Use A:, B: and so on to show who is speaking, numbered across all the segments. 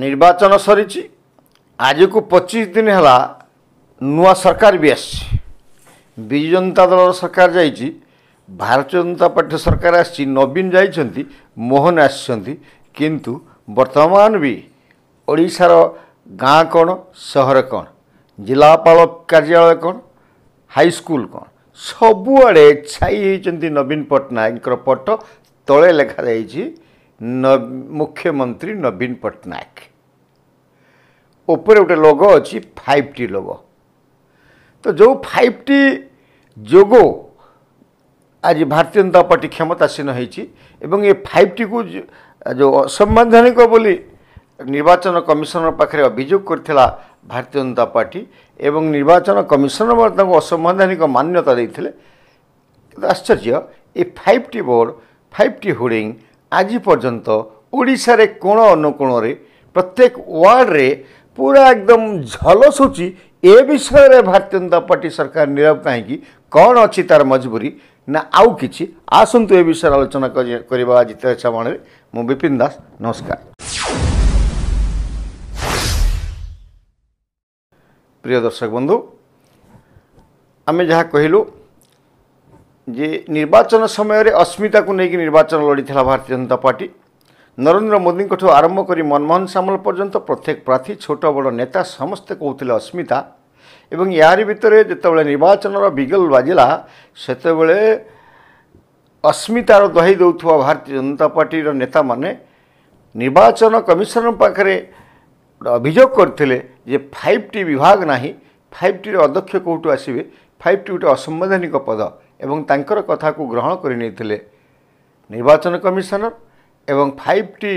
A: ନିର୍ବାଚନ ସରିଛି ଆଜିକୁ ପଚିଶ ଦିନ ହେଲା ନୂଆ ସରକାର ବି ଆସିଛି ବିଜୁ ଜନତା ଦଳର ସରକାର ଯାଇଛି ଭାରତୀୟ ଜନତା ପାର୍ଟିର ସରକାର ଆସିଛି ନବୀନ ଯାଇଛନ୍ତି ମୋହନ ଆସିଛନ୍ତି କିନ୍ତୁ ବର୍ତ୍ତମାନ ବି ଓଡ଼ିଶାର ଗାଁ କ'ଣ ସହର କ'ଣ ଜିଲ୍ଲାପାଳ କାର୍ଯ୍ୟାଳୟ କ'ଣ ହାଇସ୍କୁଲ କ'ଣ ସବୁଆଡ଼େ ଛାଇ ହେଇଛନ୍ତି ନବୀନ ପଟ୍ଟନାୟକଙ୍କର ପଟ ତଳେ ଲେଖାଯାଇଛି ମୁଖ୍ୟମନ୍ତ୍ରୀ ନବୀନ ପଟ୍ଟନାୟକ ଉପରେ ଗୋଟେ ଲୋଗ ଅଛି ଫାଇଭ୍ ଟି ଲୋଗ ତ ଯେଉଁ ଫାଇଭ୍ ଟି ଯୋଗ ଆଜି ଭାରତୀୟ ଜନତା ପାର୍ଟି କ୍ଷମତାସୀନ ହେଇଛି ଏବଂ ଏ ଫାଇଭ୍ ଟିକୁ ଯେଉଁ ଅସମ୍ବିଧାନିକ ବୋଲି ନିର୍ବାଚନ କମିଶନର ପାଖରେ ଅଭିଯୋଗ କରିଥିଲା ଭାରତୀୟ ଜନତା ପାର୍ଟି ଏବଂ ନିର୍ବାଚନ କମିଶନର ତାଙ୍କୁ ଅସାମ୍ବିଧାନିକ ମାନ୍ୟତା ଦେଇଥିଲେ ଆଶ୍ଚର୍ଯ୍ୟ ଏ five T board five T hoarding ଆଜି ପର୍ଯ୍ୟନ୍ତ ଓଡ଼ିଶାରେ କୋଣ ଅନୁକୋଣରେ ପ୍ରତ୍ୟେକ ୱାର୍ଡ଼ରେ ପୁରା ଏକଦମ ଝଲସୁଛି ଏ ବିଷୟରେ ଭାରତୀୟ ଜନତା ପାର୍ଟି ସରକାର ନିରବ କାହିଁକି କ'ଣ ଅଛି ତା'ର ମଜବୁରୀ ନା ଆଉ କିଛି ଆସନ୍ତୁ ଏ ବିଷୟରେ ଆଲୋଚନା କରିବା ଆଜି ତେଜମାଣରେ ମୁଁ ବିପିନ ଦାସ ନମସ୍କାର ପ୍ରିୟ ଦର୍ଶକ ବନ୍ଧୁ ଆମେ ଯାହା କହିଲୁ ଯେ ନିର୍ବାଚନ ସମୟରେ ଅସ୍ମିତାକୁ ନେଇକି ନିର୍ବାଚନ ଲଢ଼ିଥିଲା ଭାରତୀୟ ଜନତା ପାର୍ଟି ନରେନ୍ଦ୍ର ମୋଦିଙ୍କଠୁ ଆରମ୍ଭ କରି ମନମୋହନ ସାମଲ ପର୍ଯ୍ୟନ୍ତ ପ୍ରତ୍ୟେକ ପ୍ରାର୍ଥୀ ଛୋଟ ବଡ଼ ନେତା ସମସ୍ତେ କହୁଥିଲେ ଅସ୍ମିତା ଏବଂ ଏହାରି ଭିତରେ ଯେତେବେଳେ ନିର୍ବାଚନର ବିଗଲ ବାଜିଲା ସେତେବେଳେ ଅସ୍ମିତାର ଦୋହାଇ ଦେଉଥିବା ଭାରତୀୟ ଜନତା ପାର୍ଟିର ନେତାମାନେ ନିର୍ବାଚନ କମିଶନର ପାଖରେ ଅଭିଯୋଗ କରିଥିଲେ ଯେ ଫାଇଭ୍ ଟି ବିଭାଗ ନାହିଁ ଫାଇଭ୍ ଟିର ଅଧ୍ୟକ୍ଷ କେଉଁଠୁ ଆସିବେ ଫାଇଭ୍ ଟି ଗୋଟେ ଅସମ୍ବିଧାନିକ ପଦ ଏବଂ ତାଙ୍କର କଥାକୁ ଗ୍ରହଣ କରି ନେଇଥିଲେ ନିର୍ବାଚନ କମିଶନର ଏବଂ ଫାଇଭ୍ ଟି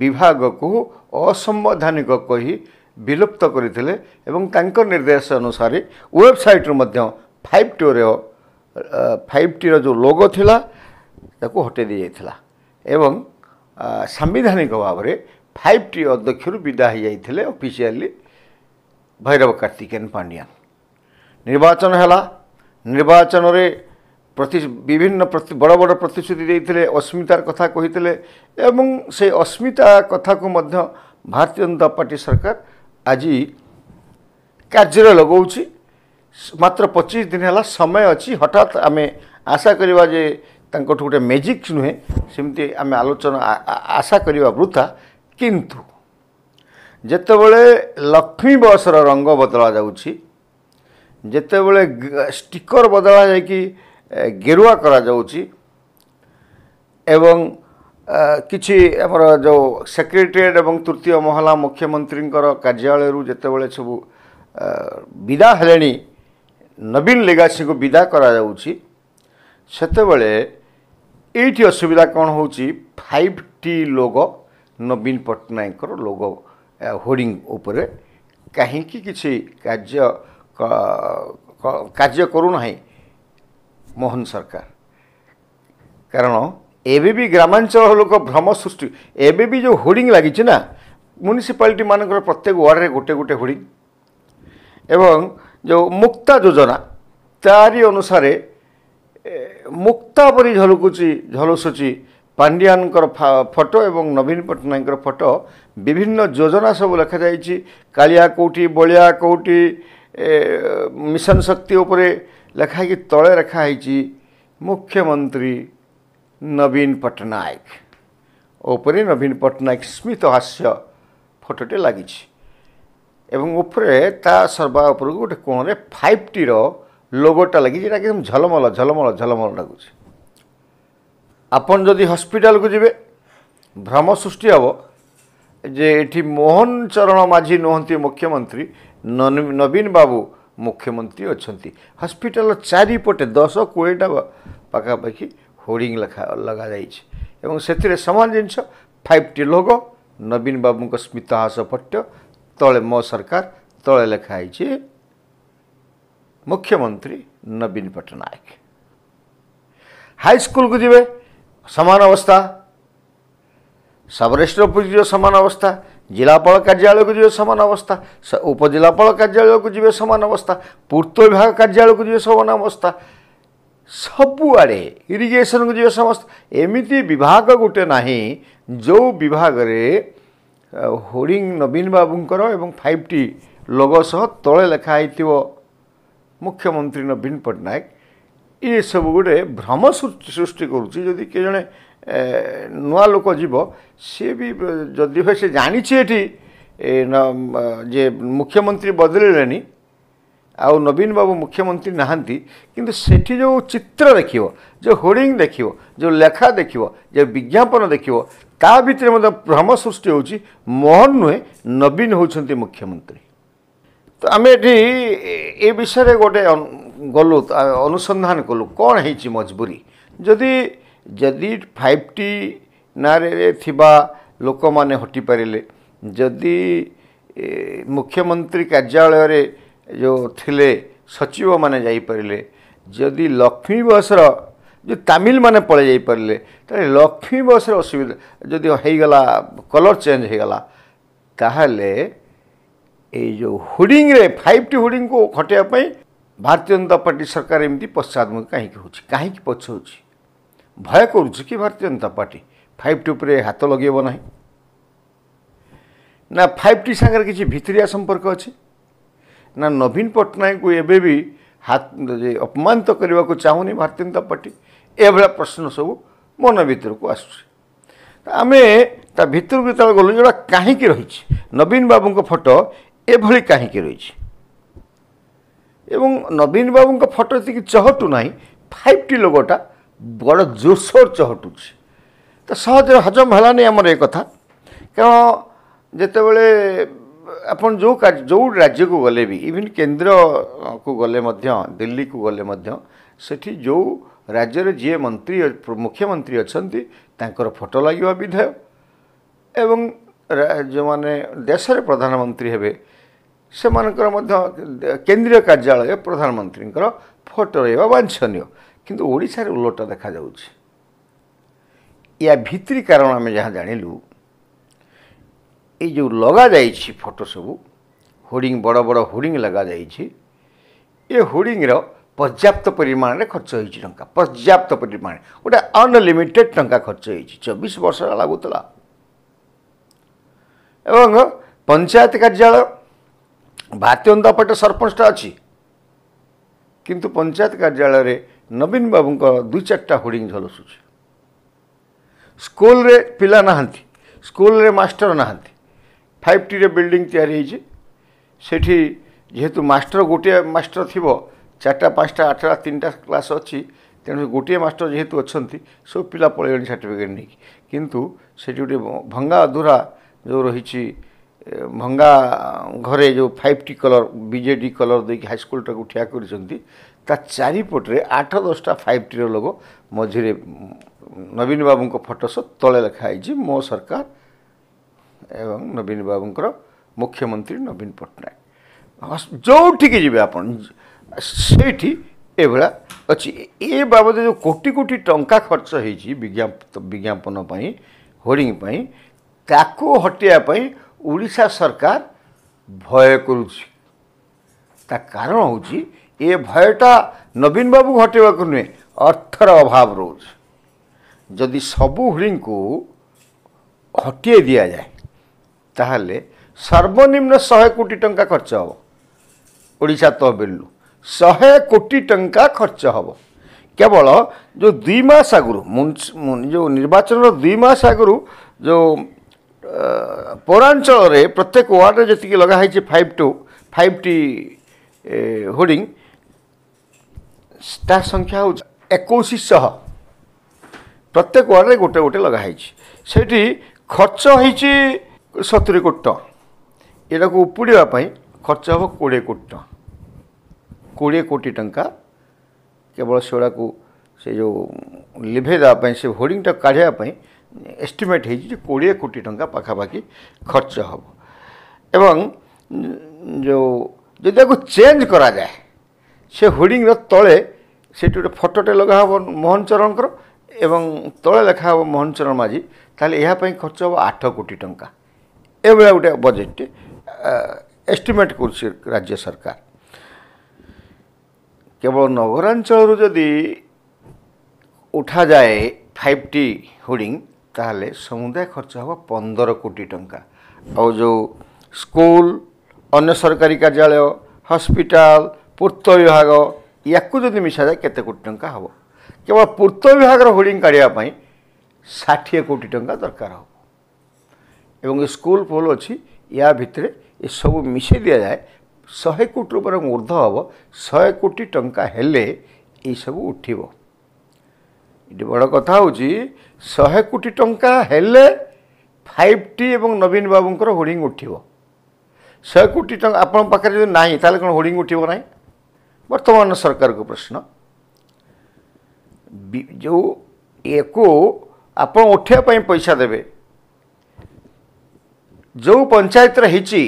A: ବିଭାଗକୁ ଅସମ୍ବୈଧାନିକ କହି ବିଲୁପ୍ତ କରିଥିଲେ ଏବଂ ତାଙ୍କ ନିର୍ଦ୍ଦେଶ ଅନୁସାରେ ୱେବସାଇଟ୍ରୁ ମଧ୍ୟ ଫାଇଭ୍ ଟିର ଫାଇଭ୍ ଟିର ଯେଉଁ ଲୋଗୋ ଥିଲା ତାକୁ ହଟାଇ ଦିଆଯାଇଥିଲା ଏବଂ ସାମ୍ବିଧାନିକ ଭାବରେ ଫାଇଭ୍ ଟି ଅଧ୍ୟକ୍ଷରୁ ବିଦା ହୋଇଯାଇଥିଲେ ଅଫିସିଆଲି ଭୈରବ କାର୍ତ୍ତିକେୟନ ପାଣ୍ଡିଆନ ନିର୍ବାଚନ ହେଲା ନିର୍ବାଚନରେ ପ୍ରତି ବିଭିନ୍ନ ପ୍ରତି ବଡ଼ ବଡ଼ ପ୍ରତିଶ୍ରୁତି ଦେଇଥିଲେ ଅସ୍ମିତାର କଥା କହିଥିଲେ ଏବଂ ସେ ଅସ୍ମିତା କଥାକୁ ମଧ୍ୟ ଭାରତୀୟ ଜନତା ପାର୍ଟି ସରକାର ଆଜି କାର୍ଯ୍ୟରେ ଲଗାଉଛି ମାତ୍ର ପଚିଶ ଦିନ ହେଲା ସମୟ ଅଛି ହଠାତ୍ ଆମେ ଆଶା କରିବା ଯେ ତାଙ୍କଠୁ ଗୋଟେ ମେଜିକ୍ସ ନୁହେଁ ସେମିତି ଆମେ ଆଲୋଚନା ଆଶା କରିବା ବୃଥା କିନ୍ତୁ ଯେତେବେଳେ ଲକ୍ଷ୍ମୀ ବସ୍ର ରଙ୍ଗ ବଦଳାଯାଉଛି ଯେତେବେଳେ ଷ୍ଟିକର ବଦଳା ଯାଇକି ଗେରୁଆ କରାଯାଉଛି ଏବଂ କିଛି ଆମର ଯେଉଁ ସେକ୍ରେଟେରିଏଟ୍ ଏବଂ ତୃତୀୟ ମହଲା ମୁଖ୍ୟମନ୍ତ୍ରୀଙ୍କର କାର୍ଯ୍ୟାଳୟରୁ ଯେତେବେଳେ ସବୁ ବିଦା ହେଲେଣି ନବୀନ ଲେଗାସିଙ୍କୁ ବିଦା କରାଯାଉଛି ସେତେବେଳେ ଏଇଠି ଅସୁବିଧା କ'ଣ ହେଉଛି ଫାଇଭ୍ ଟି ଲୋଗ ନବୀନ ପଟ୍ଟନାୟକଙ୍କର ଲୋଗ ହୋର୍ଡ଼ିଂ ଉପରେ କାହିଁକି କିଛି କାର୍ଯ୍ୟ କାର୍ଯ୍ୟ କରୁନାହିଁ ମୋହନ ସରକାର କାରଣ ଏବେ ବି ଗ୍ରାମାଞ୍ଚଳ ଲୋକ ଭ୍ରମ ସୃଷ୍ଟି ଏବେ ବି ଯେଉଁ ହୋର୍ଡ଼ିଂ ଲାଗିଛି ନା ମ୍ୟୁନିସିପାଲିଟି ମାନଙ୍କର ପ୍ରତ୍ୟେକ ୱାର୍ଡ଼ରେ ଗୋଟେ ଗୋଟେ ହୋର୍ଡ଼ିଂ ଏବଂ ଯେଉଁ ମୁକ୍ତା ଯୋଜନା ତାରି ଅନୁସାରେ ମୁକ୍ତା ପରି ଝଲକୁଛି ଝଲସୁଛି ପାଣ୍ଡିଆନଙ୍କର ଫଟୋ ଏବଂ ନବୀନ ପଟ୍ଟନାୟକଙ୍କର ଫଟୋ ବିଭିନ୍ନ ଯୋଜନା ସବୁ ଲେଖାଯାଇଛି କାଳିଆ କେଉଁଠି ବଳିଆ କେଉଁଠି ମିଶନ ଶକ୍ତି ଉପରେ ଲେଖା ହେଇକି ତଳେ ଲେଖା ହେଇଛି ମୁଖ୍ୟମନ୍ତ୍ରୀ ନବୀନ ପଟ୍ଟନାୟକ ଉପରେ ନବୀନ ପଟ୍ଟନାୟକ ସ୍ମିତ ହାସ୍ୟ ଫଟୋଟି ଲାଗିଛି ଏବଂ ଉପରେ ତା ସର୍ବା ଉପରକୁ ଗୋଟେ କୋଣରେ ଫାଇଭ୍ ଟିର ଲୋଗୋଟା ଲାଗିଛି ଯେଉଁଟାକି ଝଲମଲ ଝଲମଲ ଝଲମଲ ଲାଗୁଛି ଆପଣ ଯଦି ହସ୍ପିଟାଲକୁ ଯିବେ ଭ୍ରମ ସୃଷ୍ଟି ହେବ ଯେ ଏଠି ମୋହନ ଚରଣ ମାଝୀ ନୁହନ୍ତି ମୁଖ୍ୟମନ୍ତ୍ରୀ ନବୀନ ବାବୁ मुख्यमन्त्री अहिले हस्पिटा चारिपटे दस कोडेटा पाखापा लगाइछ एउटा समान जिनिस टी टिगो नवीन बाबुको स्मितहास पट्य त सरकार तेखाहे मुख्यमंत्री नवीन पट्टनायक हाई स्कुलको जे समान अवस्था सबरेस्टरको जो समान अवस्था ଜିଲ୍ଲାପାଳ କାର୍ଯ୍ୟାଳୟକୁ ଯିବେ ସମାନ ଅବସ୍ଥା ଉପଜିଲ୍ଲାପାଳ କାର୍ଯ୍ୟାଳୟକୁ ଯିବେ ସମାନ ଅବସ୍ଥା ପୂର୍ତ୍ତ ବିଭାଗ କାର୍ଯ୍ୟାଳୟକୁ ଯିବେ ସମାନ ଅବସ୍ଥା ସବୁଆଡ଼େ ଇରିଗେସନ୍କୁ ଯିବେ ସମସ୍ତ ଏମିତି ବିଭାଗ ଗୋଟେ ନାହିଁ ଯେଉଁ ବିଭାଗରେ ହୋର୍ଡିଂ ନବୀନ ବାବୁଙ୍କର ଏବଂ ଫାଇଭ୍ ଟି ଲୋଗୋ ସହ ତଳେ ଲେଖା ହେଇଥିବ ମୁଖ୍ୟମନ୍ତ୍ରୀ ନବୀନ ପଟ୍ଟନାୟକ ଏସବୁ ଗୋଟେ ଭ୍ରମ ସୃଷ୍ଟି କରୁଛି ଯଦି କିଏ ଜଣେ ନୂଆ ଲୋକ ଯିବ ସିଏ ବି ଯଦି ହୁଏ ସେ ଜାଣିଛି ଏଠି ଯେ ମୁଖ୍ୟମନ୍ତ୍ରୀ ବଦଳିଲେଣି ଆଉ ନବୀନ ବାବୁ ମୁଖ୍ୟମନ୍ତ୍ରୀ ନାହାନ୍ତି କିନ୍ତୁ ସେଠି ଯେଉଁ ଚିତ୍ର ଦେଖିବ ଯେଉଁ ହୋର୍ଡିଂ ଦେଖିବ ଯେଉଁ ଲେଖା ଦେଖିବ ଯେଉଁ ବିଜ୍ଞାପନ ଦେଖିବ ତା ଭିତରେ ମଧ୍ୟ ଭ୍ରମ ସୃଷ୍ଟି ହେଉଛି ମୋହନ ନୁହେଁ ନବୀନ ହେଉଛନ୍ତି ମୁଖ୍ୟମନ୍ତ୍ରୀ ତ ଆମେ ଏଠି ଏ ବିଷୟରେ ଗୋଟେ ଗଲୁ ଅନୁସନ୍ଧାନ କଲୁ କ'ଣ ହେଇଛି ମଜବୁରୀ ଯଦି ଯଦି ଫାଇଭ୍ ଟି ନାଁରେ ଥିବା ଲୋକମାନେ ହଟିପାରିଲେ ଯଦି ମୁଖ୍ୟମନ୍ତ୍ରୀ କାର୍ଯ୍ୟାଳୟରେ ଯେଉଁ ଥିଲେ ସଚିବମାନେ ଯାଇପାରିଲେ ଯଦି ଲକ୍ଷ୍ମୀ ବସ୍ର ଯେଉଁ ତାମିଲମାନେ ପଳାଇ ଯାଇପାରିଲେ ତାହେଲେ ଲକ୍ଷ୍ମୀ ବସ୍ର ଅସୁବିଧା ଯଦି ହେଇଗଲା କଲର୍ ଚେଞ୍ଜ ହେଇଗଲା ତାହେଲେ ଏଇ ଯେଉଁ ହୁଡ଼ିଙ୍ଗରେ ଫାଇଭ୍ ଟି ହୁଡ଼ିଙ୍ଗକୁ ଖଟେଇବା ପାଇଁ ଭାରତୀୟ ଜନତା ପାର୍ଟି ସରକାର ଏମିତି ପଶ୍ଚାଦମୁଖୀ କାହିଁକି ହେଉଛି କାହିଁକି ପଛଉଛି ଭୟ କରୁଛି କି ଭାରତୀୟ ଜନତା ପାର୍ଟି ଫାଇଭ୍ ଟି ଉପରେ ହାତ ଲଗାଇବ ନାହିଁ ନା ଫାଇଭ୍ ଟି ସାଙ୍ଗରେ କିଛି ଭିତରିଆ ସମ୍ପର୍କ ଅଛି ନା ନବୀନ ପଟ୍ଟନାୟକଙ୍କୁ ଏବେ ବି ହାତ ଅପମାନିତ କରିବାକୁ ଚାହୁଁନି ଭାରତୀୟ ଜନତା ପାର୍ଟି ଏଭଳିଆ ପ୍ରଶ୍ନ ସବୁ ମନ ଭିତରକୁ ଆସୁଛି ଆମେ ତା ଭିତରକୁ ଯେତେବେଳେ ଗଲୁ ଯେଉଁଟା କାହିଁକି ରହିଛି ନବୀନ ବାବୁଙ୍କ ଫଟୋ ଏଭଳି କାହିଁକି ରହିଛି ଏବଂ ନବୀନ ବାବୁଙ୍କ ଫଟୋ ଏତିକି ଚହଟୁ ନାହିଁ ଫାଇଭ୍ ଟି ଲୋଗୋଟା ବଡ଼ ଜୋରସୋର ଚହଟୁଛି ତ ସହଜରେ ହଜମ ହେଲାନି ଆମର ଏ କଥା କାରଣ ଯେତେବେଳେ ଆପଣ ଯେଉଁ ଯେଉଁ ରାଜ୍ୟକୁ ଗଲେ ବି ଇଭିନ୍ କେନ୍ଦ୍ରକୁ ଗଲେ ମଧ୍ୟ ଦିଲ୍ଲୀକୁ ଗଲେ ମଧ୍ୟ ସେଠି ଯେଉଁ ରାଜ୍ୟରେ ଯିଏ ମନ୍ତ୍ରୀ ମୁଖ୍ୟମନ୍ତ୍ରୀ ଅଛନ୍ତି ତାଙ୍କର ଫଟୋ ଲାଗିବ ବିଧେୟ ଏବଂ ଯେଉଁମାନେ ଦେଶରେ ପ୍ରଧାନମନ୍ତ୍ରୀ ହେବେ ସେମାନଙ୍କର ମଧ୍ୟ କେନ୍ଦ୍ରୀୟ କାର୍ଯ୍ୟାଳୟ ପ୍ରଧାନମନ୍ତ୍ରୀଙ୍କର ଫଟୋ ରହିବା ବାଞ୍ଛନୀୟ କିନ୍ତୁ ଓଡ଼ିଶାରେ ଓଲଟା ଦେଖାଯାଉଛି ଏହା ଭିତ୍ତି କାରଣ ଆମେ ଯାହା ଜାଣିଲୁ ଏଇ ଯେଉଁ ଲଗାଯାଇଛି ଫଟୋ ସବୁ ହୋର୍ଡ଼ିଂ ବଡ଼ ବଡ଼ ହୋର୍ଡ଼ିଂ ଲଗାଯାଇଛି ଏ ହୋର୍ଡ଼ିଂର ପର୍ଯ୍ୟାପ୍ତ ପରିମାଣରେ ଖର୍ଚ୍ଚ ହୋଇଛି ଟଙ୍କା ପର୍ଯ୍ୟାପ୍ତ ପରିମାଣ ଗୋଟେ ଅନଲିମିଟେଡ଼୍ ଟଙ୍କା ଖର୍ଚ୍ଚ ହୋଇଛି ଚବିଶ ବର୍ଷ ଲାଗୁଥିଲା ଏବଂ ପଞ୍ଚାୟତ କାର୍ଯ୍ୟାଳୟ ଭାରତୀୟ ଜନତା ପାର୍ଟିର ସରପଞ୍ଚଟା ଅଛି କିନ୍ତୁ ପଞ୍ଚାୟତ କାର୍ଯ୍ୟାଳୟରେ ନବୀନ ବାବୁଙ୍କ ଦୁଇ ଚାରିଟା ହୋର୍ଡ଼ିଂ ଝଲସୁଛି ସ୍କୁଲରେ ପିଲା ନାହାନ୍ତି ସ୍କୁଲରେ ମାଷ୍ଟର ନାହାନ୍ତି ଫାଇଭ୍ ଟିରେ ବିଲ୍ଡିଂ ତିଆରି ହେଇଛି ସେଠି ଯେହେତୁ ମାଷ୍ଟର ଗୋଟିଏ ମାଷ୍ଟର ଥିବ ଚାରିଟା ପାଞ୍ଚଟା ଆଠଟା ତିନିଟା କ୍ଲାସ୍ ଅଛି ତେଣୁ ଗୋଟିଏ ମାଷ୍ଟର ଯେହେତୁ ଅଛନ୍ତି ସବୁ ପିଲା ପଳେଇଲେଣି ସାର୍ଟିଫିକେଟ୍ ନେଇକି କିନ୍ତୁ ସେଠି ଗୋଟିଏ ଭଙ୍ଗା ଅଧୁରା ଯେଉଁ ରହିଛି ଭଙ୍ଗା ଘରେ ଯେଉଁ five T collar BJD collar ଦେଇକି ହାଇସ୍କୁଲଟାକୁ ଠିଆ କରିଛନ୍ତି ତା ଚାରିପଟରେ ଆଠ ଦଶଟା ଫାଇଭ୍ ଟିର ଲୋଗୋ ମଝିରେ ନବୀନ ବାବୁଙ୍କ ଫଟୋ ସହ ତଳେ ଲେଖା ହେଇଛି ମୋ ସରକାର ଏବଂ ନବୀନ ବାବୁଙ୍କର ମୁଖ୍ୟମନ୍ତ୍ରୀ ନବୀନ ପଟ୍ଟନାୟକ ଯେଉଁଠିକି ଯିବେ ଆପଣ ସେଇଠି ଏଭଳିଆ ଅଛି ଏ ବାବଦରେ ଯେଉଁ କୋଟି କୋଟି ଟଙ୍କା ଖର୍ଚ୍ଚ ହେଇଛି ବିଜ୍ଞାପନ ପାଇଁ ହୋର୍ଡିଂ ପାଇଁ ତାକୁ ହଟାଇବା ପାଇଁ ଓଡ଼ିଶା ସରକାର ଭୟ କରୁଛି ତା କାରଣ ହେଉଛି ଏ ଭୟଟା ନବୀନବାବୁ ଘଟେଇବାକୁ ନୁହେଁ ଅର୍ଥର ଅଭାବ ରହୁଛି ଯଦି ସବୁ ହୁଡ଼ିଙ୍କୁ ହଟେଇ ଦିଆଯାଏ ତାହେଲେ ସର୍ବନିମ୍ନ ଶହେ କୋଟି ଟଙ୍କା ଖର୍ଚ୍ଚ ହେବ ଓଡ଼ିଶା ତହବିଲରୁ ଶହେ କୋଟି ଟଙ୍କା ଖର୍ଚ୍ଚ ହେବ କେବଳ ଯେଉଁ ଦୁଇ ମାସ ଆଗରୁ ଯେଉଁ ନିର୍ବାଚନର ଦୁଇ ମାସ ଆଗରୁ ଯେଉଁ ପୌରାଞ୍ଚଳରେ ପ୍ରତ୍ୟେକ ୱାର୍ଡ଼ରେ ଯେତିକି ଲଗା ହେଇଛି five to five T hoarding ତା ସଂଖ୍ୟା ହେଉଛି ଏକୋଇଶ ଶହ ପ୍ରତ୍ୟେକ ୱାର୍ଡ଼ରେ ଗୋଟେ ଗୋଟେ ଲଗାହେଇଛି ସେଇଠି ଖର୍ଚ୍ଚ ହେଇଛି ସତୁରି କୋଟି ଟଙ୍କା ଏଟାକୁ ଉପୁଡ଼ିବା ପାଇଁ ଖର୍ଚ୍ଚ ହେବ କୋଡ଼ିଏ କୋଟି ଟଙ୍କା କୋଡ଼ିଏ କୋଟି ଟଙ୍କା କେବଳ ସେଗୁଡ଼ାକୁ ସେ ଯେଉଁ ଲିଭେଇ ଦେବା ପାଇଁ ସେ ହୋର୍ଡିଂଟା କାଢ଼ିବା ପାଇଁ ଏଷ୍ଟିମେଟ୍ ହେଇଛି ଯେ କୋଡ଼ିଏ କୋଟି ଟଙ୍କା ପାଖାପାଖି ଖର୍ଚ୍ଚ ହେବ ଏବଂ ଯେଉଁ ଯଦି ତାକୁ ଚେଞ୍ଜ କରାଯାଏ ସେ ହୋର୍ଡ଼ିଂର ତଳେ ସେଠି ଗୋଟେ ଫଟୋଟେ ଲଗାହେବ ମୋହନ ଚରଣଙ୍କର ଏବଂ ତଳେ ଲେଖା ହେବ ମୋହନ ଚରଣ ମାଝୀ ତାହେଲେ ଏହା ପାଇଁ ଖର୍ଚ୍ଚ ହେବ ଆଠ କୋଟି ଟଙ୍କା ଏଭଳିଆ ଗୋଟେ ବଜେଟ୍ଟେ ଏଷ୍ଟିମେଟ୍ କରୁଛି ରାଜ୍ୟ ସରକାର କେବଳ ନଗରାଞ୍ଚଳରୁ ଯଦି ଉଠାଯାଏ ଫାଇଭ୍ ଟି ହୋର୍ଡ଼ିଂ ତାହେଲେ ସମୁଦାୟ ଖର୍ଚ୍ଚ ହେବ ପନ୍ଦର କୋଟି ଟଙ୍କା ଆଉ ଯେଉଁ ସ୍କୁଲ ଅନ୍ୟ ସରକାରୀ କାର୍ଯ୍ୟାଳୟ ହସ୍ପିଟାଲ ପୂର୍ତ୍ତ ବିଭାଗ ୟାକୁ ଯଦି ମିଶାଯାଏ କେତେ କୋଟି ଟଙ୍କା ହେବ କେବଳ ପୂର୍ତ୍ତ ବିଭାଗର ହୋର୍ଡିଂ କାଢ଼ିବା ପାଇଁ ଷାଠିଏ କୋଟି ଟଙ୍କା ଦରକାର ହେବ ଏବଂ ସ୍କୁଲ ଫୁଲ ଅଛି ୟା ଭିତରେ ଏସବୁ ମିଶାଇ ଦିଆଯାଏ ଶହେ କୋଟିରୁ ବରଂ ଉର୍ଦ୍ଧ୍ୱ ହେବ ଶହେ କୋଟି ଟଙ୍କା ହେଲେ ଏଇସବୁ ଉଠିବ ଏଠି ବଡ଼ କଥା ହେଉଛି ଶହେ କୋଟି ଟଙ୍କା ହେଲେ ଫାଇଭ୍ ଟି ଏବଂ ନବୀନ ବାବୁଙ୍କର ହୋର୍ଡିଂ ଉଠିବ ଶହେ କୋଟି ଟଙ୍କା ଆପଣଙ୍କ ପାଖରେ ଯଦି ନାହିଁ ତାହେଲେ କ'ଣ ହୋର୍ଡ଼ିଂ ଉଠିବ ନାହିଁ ବର୍ତ୍ତମାନ ସରକାରଙ୍କ ପ୍ରଶ୍ନ ଯେଉଁ ୟାକୁ ଆପଣ ଉଠାଇବା ପାଇଁ ପଇସା ଦେବେ ଯେଉଁ ପଞ୍ଚାୟତରେ ହେଇଛି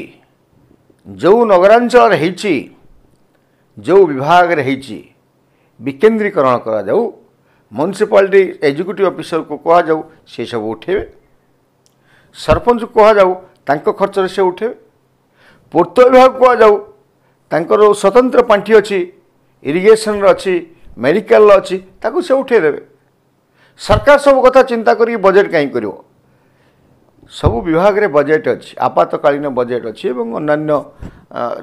A: ଯେଉଁ ନଗରାଞ୍ଚଳରେ ହେଇଛି ଯେଉଁ ବିଭାଗରେ ହେଇଛି ବିକେନ୍ଦ୍ରୀକରଣ କରାଯାଉ ମ୍ୟୁନିସିପାଲିଟି ଏକ୍ଜିକ୍ୟୁଟିଭ୍ ଅଫିସରକୁ କୁହାଯାଉ ସେସବୁ ଉଠେଇବେ ସରପଞ୍ଚକୁ କୁହାଯାଉ ତାଙ୍କ ଖର୍ଚ୍ଚରେ ସେ ଉଠେଇବେ ପୂର୍ତ୍ତ ବିଭାଗ କୁହାଯାଉ ତାଙ୍କର ସ୍ୱତନ୍ତ୍ର ପାଣ୍ଠି ଅଛି ଇରିଗେସନ୍ର ଅଛି ମେଡ଼ିକାଲର ଅଛି ତାକୁ ସେ ଉଠାଇ ଦେବେ ସରକାର ସବୁ କଥା ଚିନ୍ତା କରିକି ବଜେଟ୍ କାହିଁ କରିବ ସବୁ ବିଭାଗରେ ବଜେଟ୍ ଅଛି ଆପାତକାଳୀନ ବଜେଟ୍ ଅଛି ଏବଂ ଅନ୍ୟାନ୍ୟ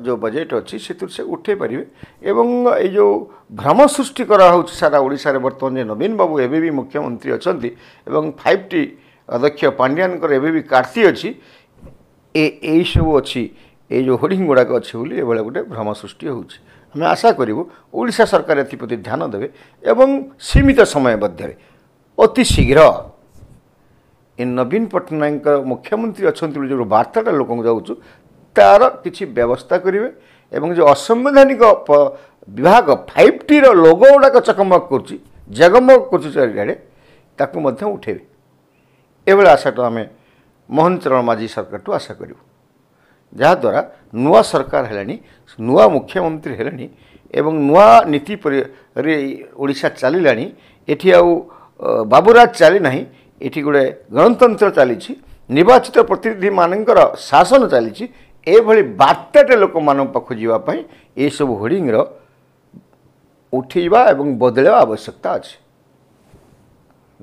A: ଯେଉଁ ବଜେଟ୍ ଅଛି ସେଥିରୁ ସେ ଉଠାଇ ପାରିବେ ଏବଂ ଏଇ ଯେଉଁ ଭ୍ରମ ସୃଷ୍ଟି କରାହେଉଛି ସାରା ଓଡ଼ିଶାରେ ବର୍ତ୍ତମାନ ଯେ ନବୀନ ବାବୁ ଏବେ ବି ମୁଖ୍ୟମନ୍ତ୍ରୀ ଅଛନ୍ତି ଏବଂ ଫାଇଭ୍ ଟି ଅଧ୍ୟକ୍ଷ ପାଣ୍ଡିଆନଙ୍କର ଏବେ ବି କାର୍ତ୍ତି ଅଛି ଏଇସବୁ ଅଛି ଏଇ ଯେଉଁ ହୋର୍ଡ଼ିଂ ଗୁଡ଼ାକ ଅଛି ବୋଲି ଏଭଳିଆ ଗୋଟେ ଭ୍ରମ ସୃଷ୍ଟି ହେଉଛି ଆମେ ଆଶା କରିବୁ ଓଡ଼ିଶା ସରକାର ଏଥିପ୍ରତି ଧ୍ୟାନ ଦେବେ ଏବଂ ସୀମିତ ସମୟ ମଧ୍ୟରେ ଅତି ଶୀଘ୍ର ଏ ନବୀନ ପଟ୍ଟନାୟକଙ୍କ ମୁଖ୍ୟମନ୍ତ୍ରୀ ଅଛନ୍ତି ବୋଲି ଯେଉଁ ବାର୍ତ୍ତାଟା ଲୋକଙ୍କୁ ଯାଉଛୁ ତା'ର କିଛି ବ୍ୟବସ୍ଥା କରିବେ ଏବଂ ଯେଉଁ ଅସାମ୍ବିଧାନିକ ବିଭାଗ ଫାଇଭ୍ ଟିର ଲୋଗ ଗୁଡ଼ାକ ଚକମକ କରୁଛି ଜଗମକ କରୁଛି ଚାରିଆଡ଼େ ତାକୁ ମଧ୍ୟ ଉଠେଇବେ ଏଭଳି ଆଶାଟା ଆମେ ମହନ୍ତରଣ ମାଝୀ ସରକାରଠୁ ଆଶା କରିବୁ ଯାହାଦ୍ୱାରା ନୂଆ ସରକାର ହେଲାଣି ନୂଆ ମୁଖ୍ୟମନ୍ତ୍ରୀ ହେଲେଣି ଏବଂ ନୂଆ ନୀତି ପରେ ଓଡ଼ିଶା ଚାଲିଲାଣି ଏଠି ଆଉ ବାବୁରାଜ ଚାଲି ନାହିଁ ଏଠି ଗୋଟେ ଗଣତନ୍ତ୍ର ଚାଲିଛି ନିର୍ବାଚିତ ପ୍ରତିନିଧିମାନଙ୍କର ଶାସନ ଚାଲିଛି ଏଭଳି ବାର୍ତ୍ତାଟେ ଲୋକମାନଙ୍କ ପାଖକୁ ଯିବା ପାଇଁ ଏସବୁ ହୋର୍ଡ଼ିଂର ଉଠିବା ଏବଂ ବଦଳିବା ଆବଶ୍ୟକତା ଅଛି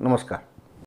A: ନମସ୍କାର